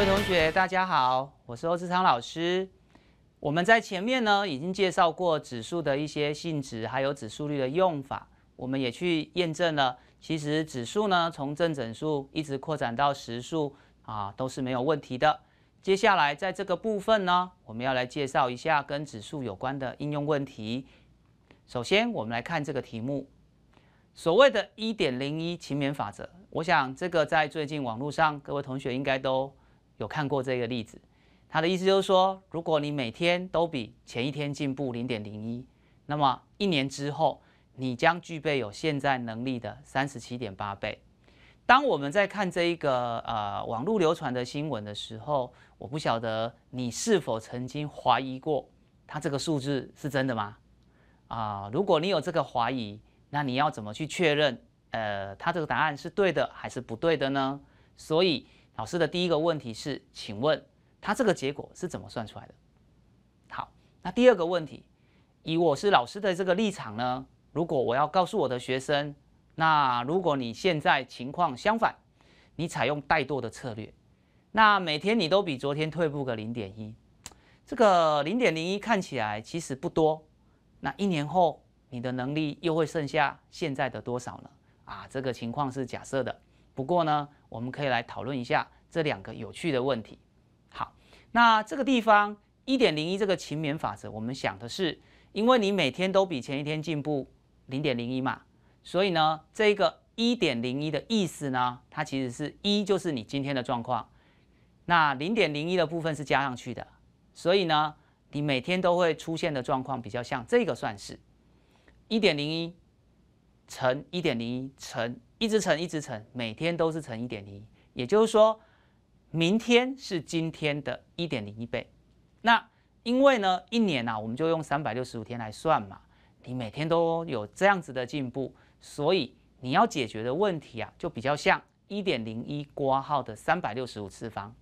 各位同学，大家好，我是欧志昌老师。我们在前面呢已经介绍过指数的一些性质，还有指数率的用法。我们也去验证了，其实指数呢从正整数一直扩展到实数啊都是没有问题的。接下来在这个部分呢，我们要来介绍一下跟指数有关的应用问题。首先，我们来看这个题目。所谓的“一点零一勤勉法则”，我想这个在最近网络上各位同学应该都。有看过这个例子，他的意思就是说，如果你每天都比前一天进步零点零一，那么一年之后，你将具备有现在能力的三十七点八倍。当我们在看这一个呃网络流传的新闻的时候，我不晓得你是否曾经怀疑过，他这个数字是真的吗？啊，如果你有这个怀疑，那你要怎么去确认，呃，他这个答案是对的还是不对的呢？所以。老师的第一个问题是，请问他这个结果是怎么算出来的？好，那第二个问题，以我是老师的这个立场呢，如果我要告诉我的学生，那如果你现在情况相反，你采用怠惰的策略，那每天你都比昨天退步个零点一，这个零点零一看起来其实不多，那一年后你的能力又会剩下现在的多少呢？啊，这个情况是假设的。不过呢，我们可以来讨论一下这两个有趣的问题。好，那这个地方一点零一这个勤勉法则，我们想的是，因为你每天都比前一天进步零点零一嘛，所以呢，这个一点零一的意思呢，它其实是一就是你今天的状况，那零点零一的部分是加上去的，所以呢，你每天都会出现的状况比较像这个算式，一点零一乘一点零一乘。一直乘，一直乘，每天都是乘一点零一，也就是说明天是今天的一点零一倍。那因为呢，一年呢，我们就用三百六十五天来算嘛。你每天都有这样子的进步，所以你要解决的问题啊，就比较像一点零一括号的三百六十五次方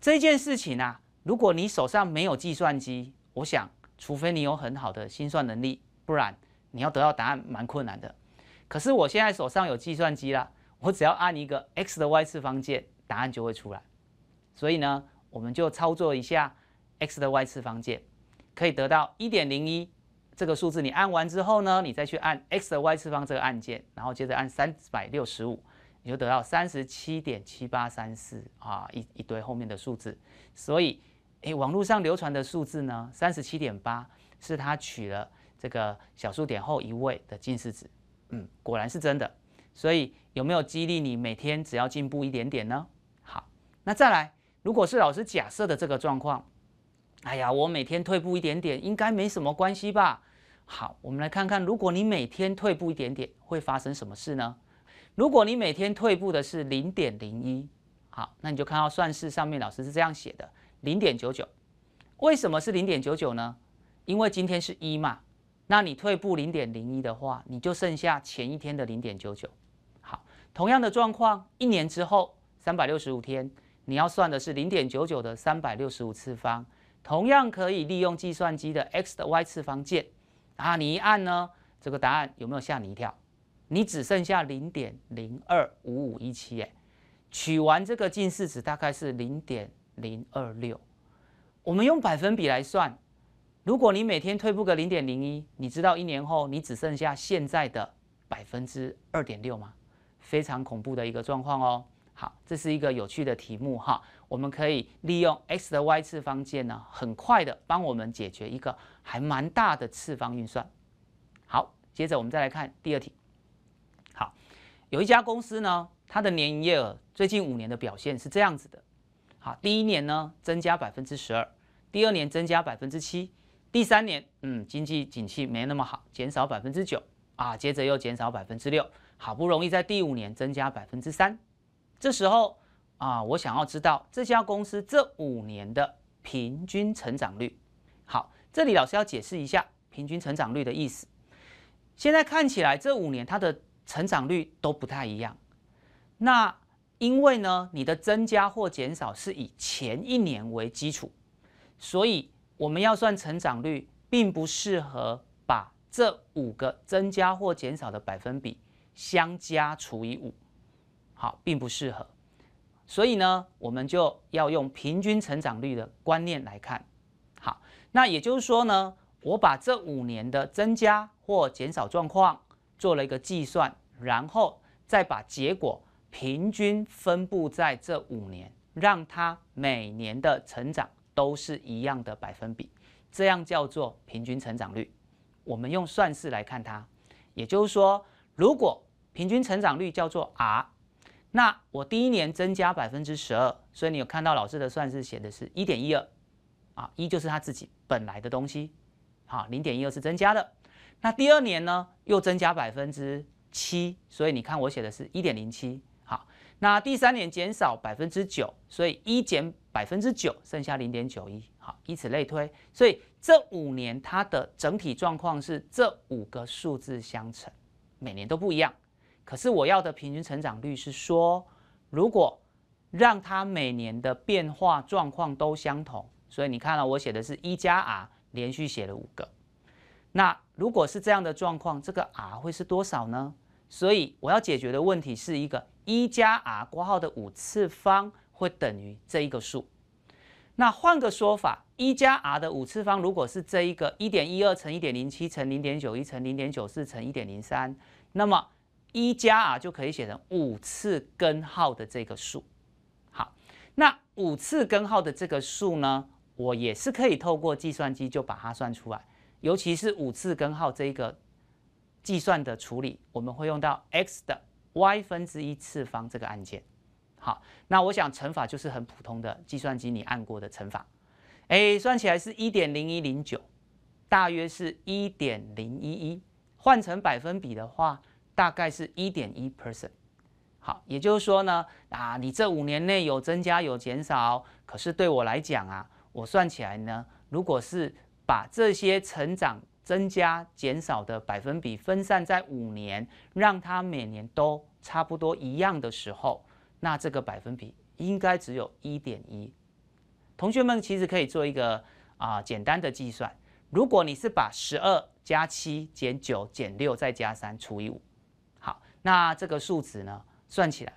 这件事情啊。如果你手上没有计算机，我想，除非你有很好的心算能力，不然你要得到答案蛮困难的。可是我现在手上有计算机啦，我只要按一个 x 的 y 次方键，答案就会出来。所以呢，我们就操作一下 x 的 y 次方键，可以得到一点零一这个数字。你按完之后呢，你再去按 x 的 y 次方这个按键，然后接着按三百六十五，你就得到三十七点七八三四啊，一一堆后面的数字。所以，哎，网络上流传的数字呢，三十七点八是它取了这个小数点后一位的近似值。嗯，果然是真的，所以有没有激励你每天只要进步一点点呢？好，那再来，如果是老师假设的这个状况，哎呀，我每天退步一点点，应该没什么关系吧？好，我们来看看，如果你每天退步一点点，会发生什么事呢？如果你每天退步的是零点零一，好，那你就看到算式上面老师是这样写的，零点九九，为什么是零点九九呢？因为今天是一嘛。那你退步零点零一的话，你就剩下前一天的零点九九。好，同样的状况，一年之后三百六十五天，你要算的是零点九九的三百六十五次方。同样可以利用计算机的 x 的 y 次方键，啊，你一按呢，这个答案有没有吓你一跳？你只剩下零点零二五五一七哎，取完这个近似值大概是零点零二六。我们用百分比来算。如果你每天退步个零点零一，你知道一年后你只剩下现在的百分之二点六吗？非常恐怖的一个状况哦。好，这是一个有趣的题目哈。我们可以利用 x 的 y 次方键呢，很快的帮我们解决一个还蛮大的次方运算。好，接着我们再来看第二题。好，有一家公司呢，它的年营业额最近五年的表现是这样子的。好，第一年呢增加百分之十二，第二年增加百分之七。第三年，嗯，经济景气没那么好，减少百分之九啊，接着又减少百分之六，好不容易在第五年增加百分之三，这时候啊，我想要知道这家公司这五年的平均成长率。好，这里老师要解释一下平均成长率的意思。现在看起来这五年它的成长率都不太一样，那因为呢，你的增加或减少是以前一年为基础，所以。我们要算成长率，并不适合把这五个增加或减少的百分比相加除以五，好，并不适合。所以呢，我们就要用平均成长率的观念来看。好，那也就是说呢，我把这五年的增加或减少状况做了一个计算，然后再把结果平均分布在这五年，让它每年的成长。都是一样的百分比，这样叫做平均成长率。我们用算式来看它，也就是说，如果平均成长率叫做 r，那我第一年增加百分之十二，所以你有看到老师的算式写的是一点一二，啊，一就是他自己本来的东西，好，零点一二是增加的。那第二年呢，又增加百分之七，所以你看我写的是一点零七，好，那第三年减少百分之九，所以一减。百分之九，剩下零点九一，好，以此类推。所以这五年它的整体状况是这五个数字相乘，每年都不一样。可是我要的平均成长率是说，如果让它每年的变化状况都相同，所以你看到我写的是一加 r，连续写了五个。那如果是这样的状况，这个 r 会是多少呢？所以我要解决的问题是一个一加 r 括号的五次方。会等于这一个数。那换个说法，一加 r 的五次方，如果是这一个一点一二乘一点零七乘零点九一乘零点九四乘一点零三，那么一加 r 就可以写成五次根号的这个数。好，那五次根号的这个数呢，我也是可以透过计算机就把它算出来，尤其是五次根号这一个计算的处理，我们会用到 x 的 y 分之一次方这个按键。好，那我想乘法就是很普通的计算机，你按过的乘法，哎，算起来是一点零一零九，大约是一点零一一，换成百分比的话，大概是一点一 percent。好，也就是说呢，啊，你这五年内有增加有减少，可是对我来讲啊，我算起来呢，如果是把这些成长、增加、减少的百分比分散在五年，让它每年都差不多一样的时候。那这个百分比应该只有一点一。同学们其实可以做一个啊简单的计算，如果你是把十二加七减九减六再加三除以五，好，那这个数值呢算起来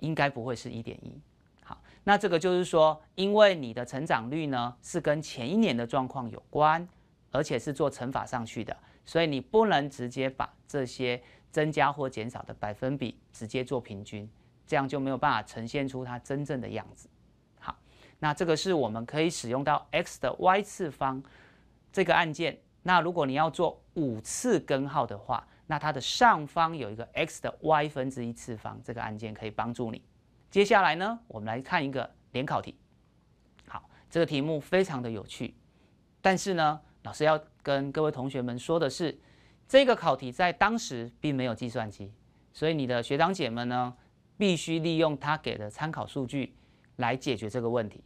应该不会是一点一。好，那这个就是说，因为你的成长率呢是跟前一年的状况有关，而且是做乘法上去的，所以你不能直接把这些增加或减少的百分比直接做平均。这样就没有办法呈现出它真正的样子。好，那这个是我们可以使用到 x 的 y 次方这个按键。那如果你要做五次根号的话，那它的上方有一个 x 的 y 分之一次方这个按键可以帮助你。接下来呢，我们来看一个联考题。好，这个题目非常的有趣，但是呢，老师要跟各位同学们说的是，这个考题在当时并没有计算机，所以你的学长姐们呢。必须利用他给的参考数据来解决这个问题，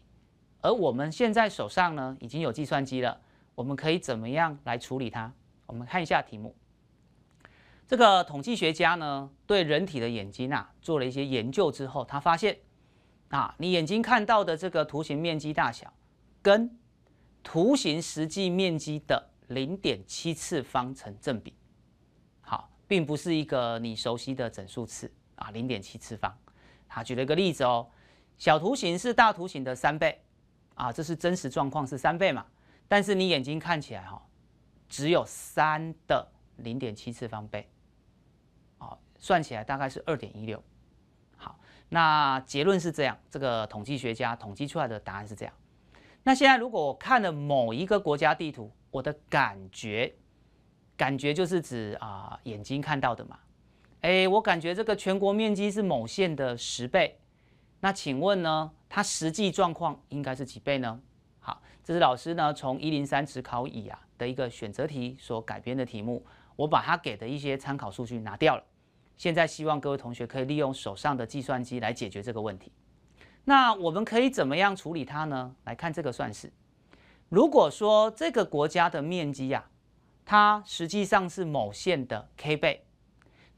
而我们现在手上呢已经有计算机了，我们可以怎么样来处理它？我们看一下题目，这个统计学家呢对人体的眼睛啊做了一些研究之后，他发现啊你眼睛看到的这个图形面积大小跟图形实际面积的零点七次方成正比，好，并不是一个你熟悉的整数次。啊，零点七次方，他举了一个例子哦，小图形是大图形的三倍，啊，这是真实状况是三倍嘛，但是你眼睛看起来哈，只有三的零点七次方倍，好，算起来大概是二点一六，好，那结论是这样，这个统计学家统计出来的答案是这样，那现在如果我看了某一个国家地图，我的感觉，感觉就是指啊眼睛看到的嘛。哎，我感觉这个全国面积是某县的十倍，那请问呢？它实际状况应该是几倍呢？好，这是老师呢从一零三只考乙啊的一个选择题所改编的题目，我把它给的一些参考数据拿掉了。现在希望各位同学可以利用手上的计算机来解决这个问题。那我们可以怎么样处理它呢？来看这个算式，如果说这个国家的面积呀，它实际上是某县的 k 倍。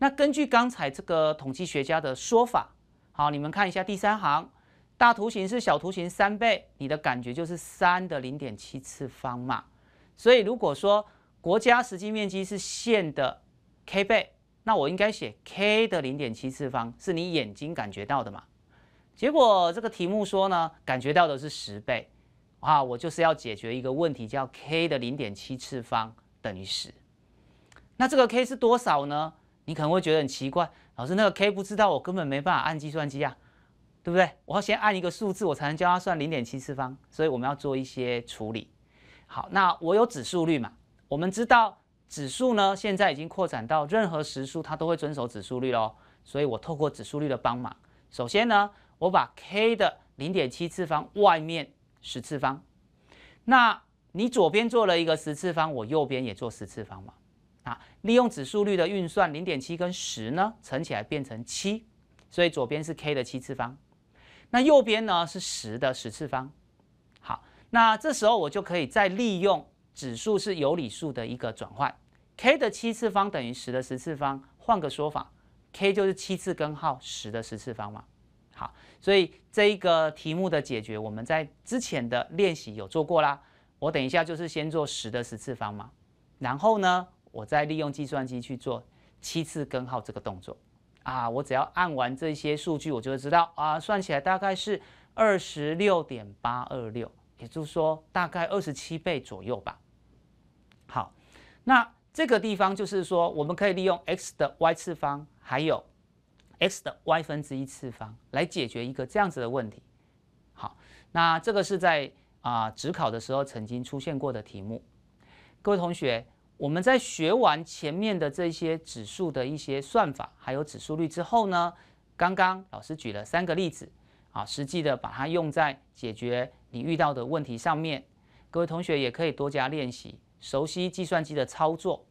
那根据刚才这个统计学家的说法，好，你们看一下第三行，大图形是小图形三倍，你的感觉就是三的零点七次方嘛。所以如果说国家实际面积是线的 k 倍，那我应该写 k 的零点七次方是你眼睛感觉到的嘛？结果这个题目说呢，感觉到的是十倍啊，我就是要解决一个问题，叫 k 的零点七次方等于十，那这个 k 是多少呢？你可能会觉得很奇怪，老师那个 k 不知道，我根本没办法按计算机啊，对不对？我要先按一个数字，我才能教他算零点七次方。所以我们要做一些处理。好，那我有指数率嘛？我们知道指数呢，现在已经扩展到任何实数，它都会遵守指数率喽。所以我透过指数率的帮忙，首先呢，我把 k 的零点七次方外面十次方，那你左边做了一个十次方，我右边也做十次方嘛。啊，利用指数率的运算，零点七跟十呢乘起来变成七，所以左边是 k 的七次方，那右边呢是十的十次方。好，那这时候我就可以再利用指数是有理数的一个转换，k 的七次方等于十的十次方，换个说法，k 就是七次根号十的十次方嘛。好，所以这一个题目的解决，我们在之前的练习有做过啦。我等一下就是先做十的十次方嘛，然后呢？我再利用计算机去做七次根号这个动作啊，我只要按完这些数据，我就会知道啊，算起来大概是二十六点八二六，也就是说大概二十七倍左右吧。好，那这个地方就是说，我们可以利用 x 的 y 次方，还有 x 的 y 分之一次方来解决一个这样子的问题。好，那这个是在啊职考的时候曾经出现过的题目，各位同学。我们在学完前面的这些指数的一些算法，还有指数率之后呢，刚刚老师举了三个例子，啊，实际的把它用在解决你遇到的问题上面。各位同学也可以多加练习，熟悉计算机的操作。